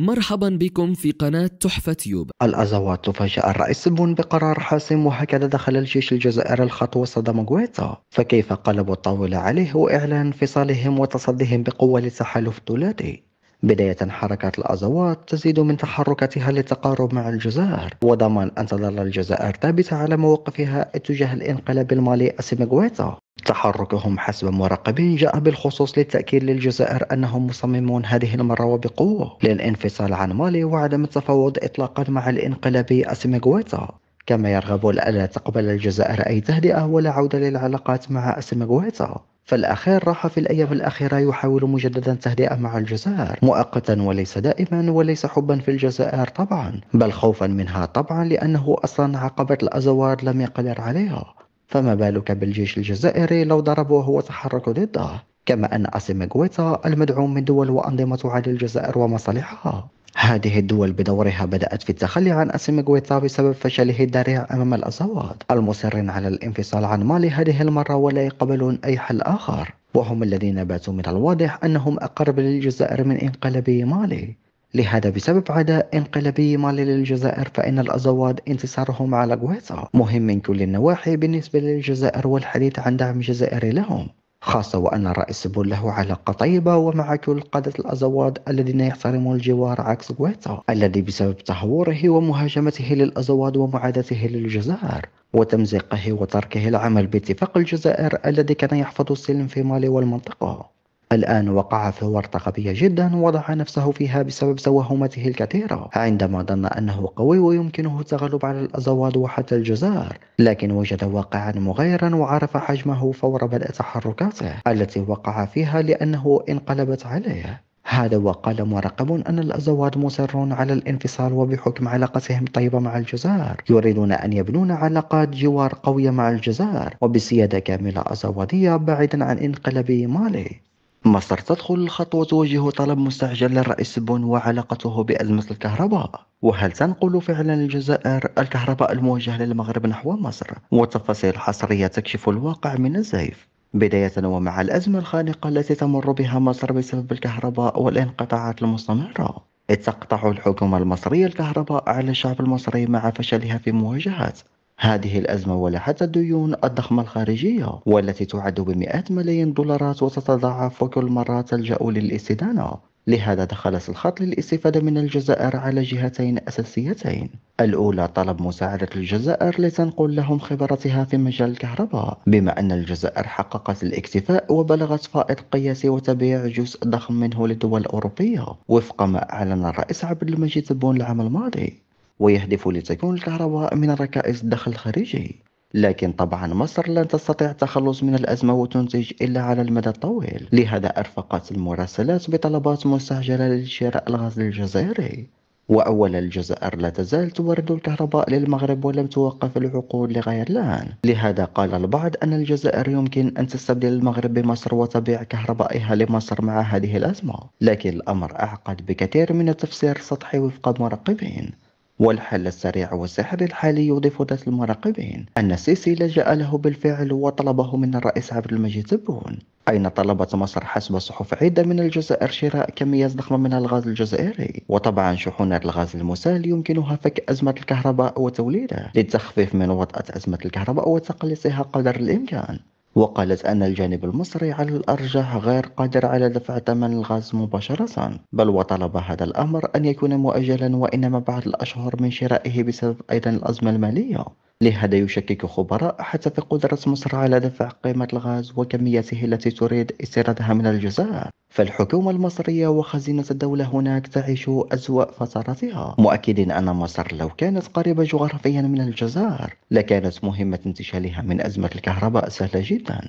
مرحبا بكم في قناة تحفة تيوب الأزوات تفاجأ الرئيس بون بقرار حاسم وهكذا دخل الجيش الجزائري الخط وصدم غويتا فكيف قلبوا الطاولة عليه وإعلان انفصالهم وتصديهم بقوة لتحالف الثلاثي بداية حركة الأزوات تزيد من تحركاتها للتقارب مع الجزائر وضمان أن تظل الجزائر ثابتة على موقفها اتجاه الانقلاب المالي أسيمغويتا تحركهم حسب مراقبين جاء بالخصوص للتأكيد للجزائر أنهم مصممون هذه المرة وبقوة للانفصال عن مالي وعدم التفاوض إطلاقا مع الانقلابي أسيمغويتا كما يرغبون ألا تقبل الجزائر أي تهدئة ولا عودة للعلاقات مع أسيمغويتا فالأخير راح في الأيام الأخيرة يحاول مجددا التهدئة مع الجزائر مؤقتا وليس دائما وليس حبا في الجزائر طبعا بل خوفا منها طبعا لأنه أصلا عقبة الأزوار لم يقدر عليها فما بالك بالجيش الجزائري لو ضربوه وتحرك ضده كما أن أسيم غويتا المدعوم من دول وأنظمة على الجزائر ومصالحها هذه الدول بدورها بدأت في التخلي عن أسمجويتا بسبب فشله الذريع أمام الأصوات المصرين على الانفصال عن مالي هذه المرة ولا يقبلون أي حل آخر وهم الذين باتوا من الواضح أنهم أقرب للجزائر من انقلبي مالي لهذا بسبب عداء انقلابي مالي للجزائر فإن الأزواد انتصارهم على غويتا مهم من كل النواحي بالنسبة للجزائر والحديث عن دعم جزائري لهم خاصة وأن الرئيس بول له علاقة طيبة ومع كل قادة الأزواد الذين يحترمون الجوار عكس غويتا الذي بسبب تهوره ومهاجمته للأزواد ومعادته للجزائر وتمزيقه وتركه العمل باتفاق الجزائر الذي كان يحفظ السلم في مالي والمنطقة الآن وقع في ورطة غبية جدا وضع نفسه فيها بسبب توهماته الكثيرة عندما ظن أنه قوي ويمكنه التغلب على الأزواد وحتى الجزار لكن وجد واقعا مغيرا وعرف حجمه فور بدء تحركاته التي وقع فيها لأنه انقلبت عليه هذا وقال مراقب أن الأزواد مصرون على الانفصال وبحكم علاقتهم الطيبة مع الجزار يريدون أن يبنون علاقات جوار قوية مع الجزار وبسيادة كاملة أزوادية بعيدا عن انقلاب مالي مصر تدخل الخط وتواجه طلب مستعجل للرئيس بون وعلاقته بأزمة الكهرباء وهل تنقل فعلا الجزائر الكهرباء الموجهة للمغرب نحو مصر وتفاصيل حصرية تكشف الواقع من الزيف بداية ومع الأزمة الخانقة التي تمر بها مصر بسبب الكهرباء والانقطاعات المستمرة تقطع الحكومة المصرية الكهرباء على الشعب المصري مع فشلها في مواجهة هذه الأزمة ولا حتى الديون الضخمة الخارجية والتي تعد بمئات ملايين دولارات وتتضاعف وكل مرة تلجأ للاستدانة لهذا دخلت الخط للاستفادة من الجزائر على جهتين أساسيتين الأولى طلب مساعدة الجزائر لتنقل لهم خبرتها في مجال الكهرباء بما أن الجزائر حققت الاكتفاء وبلغت فائض قياسي وتبيع جزء ضخم منه للدول الأوروبية وفق ما أعلن الرئيس عبد المجيد تبون العام الماضي ويهدف لتكون الكهرباء من ركائز الدخل الخارجي لكن طبعا مصر لن تستطيع التخلص من الأزمة وتنتج إلا على المدى الطويل لهذا أرفقت المراسلات بطلبات مستعجلة لشراء الغاز الجزائري وأولا الجزائر لا تزال تورد الكهرباء للمغرب ولم توقف العقود لغاية الآن لهذا قال البعض أن الجزائر يمكن أن تستبدل المغرب بمصر وتبيع كهربائها لمصر مع هذه الأزمة لكن الأمر أعقد بكثير من التفسير السطحي وفق مراقبين والحل السريع والسحر الحالي يضيف ذات المراقبين أن السيسي لجأ له بالفعل وطلبه من الرئيس عبد المجيد تبون أين طلبت مصر حسب صحف عدة من الجزائر شراء كميات ضخمة من الغاز الجزائري وطبعا شحنة الغاز المسال يمكنها فك أزمة الكهرباء وتوليده للتخفيف من وطأة أزمة الكهرباء وتقليصها قدر الإمكان وقالت أن الجانب المصري على الأرجح غير قادر على دفع ثمن الغاز مباشرة بل وطلب هذا الأمر أن يكون مؤجلا وإنما بعد الأشهر من شرائه بسبب أيضا الأزمة المالية لهذا يشكك خبراء حتى في قدرة مصر على دفع قيمة الغاز وكميته التي تريد استيرادها من الجزائر فالحكومة المصرية وخزينة الدولة هناك تعيش أسوأ فتراتها مؤكدين أن مصر لو كانت قريبة جغرافيا من الجزائر لكانت مهمة انتشالها من أزمة الكهرباء سهلة جدا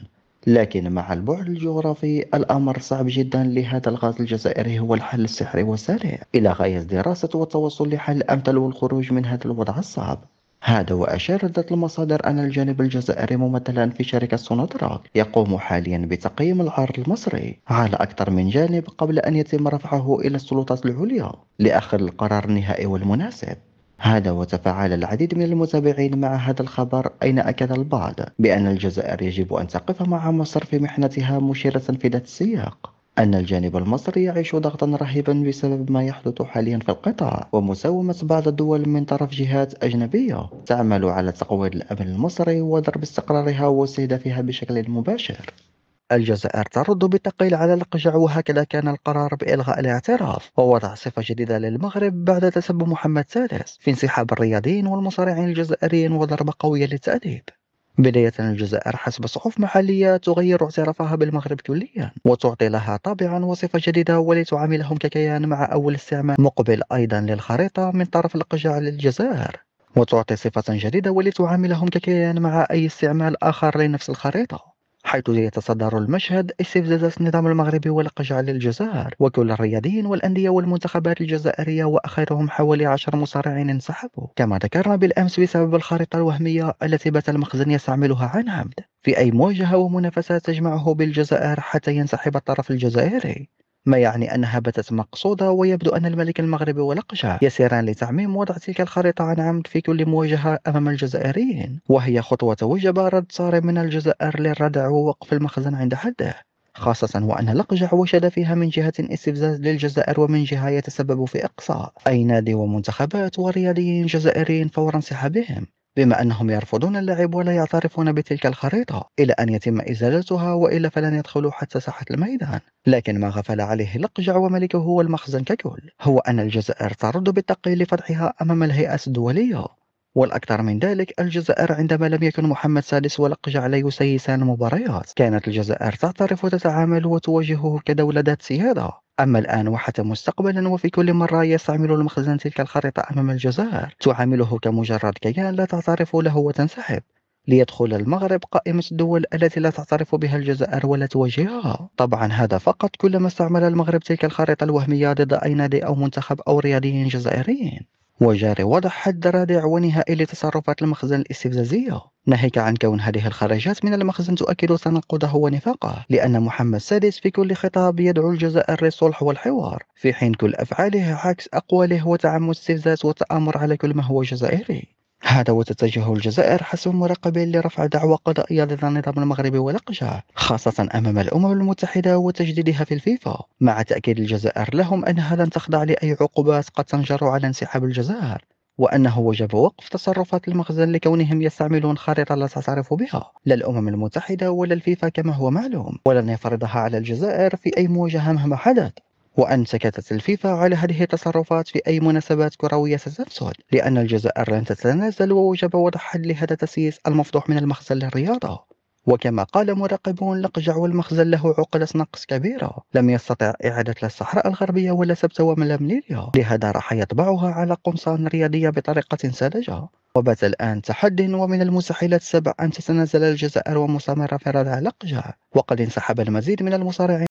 لكن مع البعد الجغرافي الأمر صعب جدا لهذا الغاز الجزائري هو الحل السحري والسريع إلى غاية دراسة والتوصل لحل أمثل والخروج من هذا الوضع الصعب هذا وأشادت المصادر أن الجانب الجزائري ممثلا في شركة سونوتراك يقوم حاليا بتقييم العرض المصري على أكثر من جانب قبل أن يتم رفعه إلى السلطات العليا لأخذ القرار النهائي والمناسب هذا وتفاعل العديد من المتابعين مع هذا الخبر أين أكد البعض بأن الجزائر يجب أن تقف مع مصر في محنتها مشيرة في ذات السياق أن الجانب المصري يعيش ضغطا رهيبا بسبب ما يحدث حاليا في القطاع ومساومة بعض الدول من طرف جهات أجنبية تعمل على تقويض الأمن المصري وضرب استقرارها واستهدافها بشكل مباشر الجزائر ترد بالتقيل على القجع وهكذا كان القرار بإلغاء الاعتراف ووضع صفة جديدة للمغرب بعد تسبب محمد سادس في انسحاب الرياضيين والمصارعين الجزائريين وضربة قوية للتأديب بداية الجزائر حسب صحف محلية تغير اعترافها بالمغرب كليا وتعطي لها طابعا وصفة جديدة ولتعاملهم ككيان مع أول استعمار مقبل أيضا للخريطة من طرف القجع للجزائر وتعطي صفة جديدة ولتعاملهم ككيان مع أي استعمال آخر لنفس الخريطة حيث يتصدر المشهد استفزاز النظام المغربي والقجع للجزائر وكل الرياضيين والأندية والمنتخبات الجزائرية وآخرهم حوالي 10 مصارعين انسحبوا كما ذكرنا بالأمس بسبب الخريطة الوهمية التي بات المخزن يستعملها عن عمد في أي مواجهة ومنافسة تجمعه بالجزائر حتى ينسحب الطرف الجزائري ما يعني أنها باتت مقصودة ويبدو أن الملك المغربي ولقشة يسيران لتعميم وضع تلك الخريطة عن عمد في كل مواجهة أمام الجزائريين وهي خطوة وجب رد صارم من الجزائر للردع ووقف المخزن عند حده خاصة وأن لقجع وشد فيها من جهة استفزاز للجزائر ومن جهة يتسبب في إقصاء أي نادي ومنتخبات ورياضيين جزائريين فور انسحابهم بما أنهم يرفضون اللعب ولا يعترفون بتلك الخريطة إلى أن يتم إزالتها وإلا فلن يدخلوا حتى ساحة الميدان لكن ما غفل عليه لقجع وملكه والمخزن ككل هو أن الجزائر ترد بالتقي لفتحها أمام الهيئات الدولية والأكثر من ذلك الجزائر عندما لم يكن محمد سادس ولقجع لا يسيسان مباريات كانت الجزائر تعترف وتتعامل وتواجهه كدولة ذات سيادة أما الآن وحتى مستقبلا وفي كل مرة يستعمل المخزن تلك الخريطة أمام الجزائر تعامله كمجرد كيان لا تعترف له وتنسحب ليدخل المغرب قائمة الدول التي لا تعترف بها الجزائر ولا توجهها طبعا هذا فقط كلما استعمل المغرب تلك الخريطة الوهمية ضد أي نادي أو منتخب أو رياضيين جزائريين وجاري وضع حد رادع ونهائي لتصرفات المخزن الاستفزازية ناهيك عن كون هذه الخرجات من المخزن تؤكد تناقضه ونفاقه لأن محمد السادس في كل خطاب يدعو الجزائر للصلح والحوار في حين كل أفعاله عكس أقواله وتعمد استفزاز والتآمر على كل ما هو جزائري هذا وتتجه الجزائر حسب المراقبين لرفع دعوى قضائية ضد النظام المغربي ولقشه خاصة أمام الأمم المتحدة وتجديدها في الفيفا مع تأكيد الجزائر لهم أنها لن تخضع لأي عقوبات قد تنجر على انسحاب الجزائر وأنه وجب وقف تصرفات المخزن لكونهم يستعملون خريطة لا تعترف بها لا الأمم المتحدة ولا الفيفا كما هو معلوم ولن يفرضها على الجزائر في أي مواجهة مهما حدث وأن سكتت الفيفا على هذه التصرفات في أي مناسبات كروية ستنسد لأن الجزائر لن تتنازل ووجب وضع حد لهذا التسييس المفضوح من المخزن للرياضة وكما قال مراقبون لقجع والمخزن المخزن له عقدة نقص كبيرة لم يستطع إعادة لا الصحراء الغربية ولا سبتة ولا مليليا لهذا راح يطبعها على قمصان رياضية بطريقة ساذجة وبات الآن تحد ومن المستحيلات السبع أن تتنازل الجزائر ومستمرة في ردع لقجع وقد انسحب المزيد من المصارعين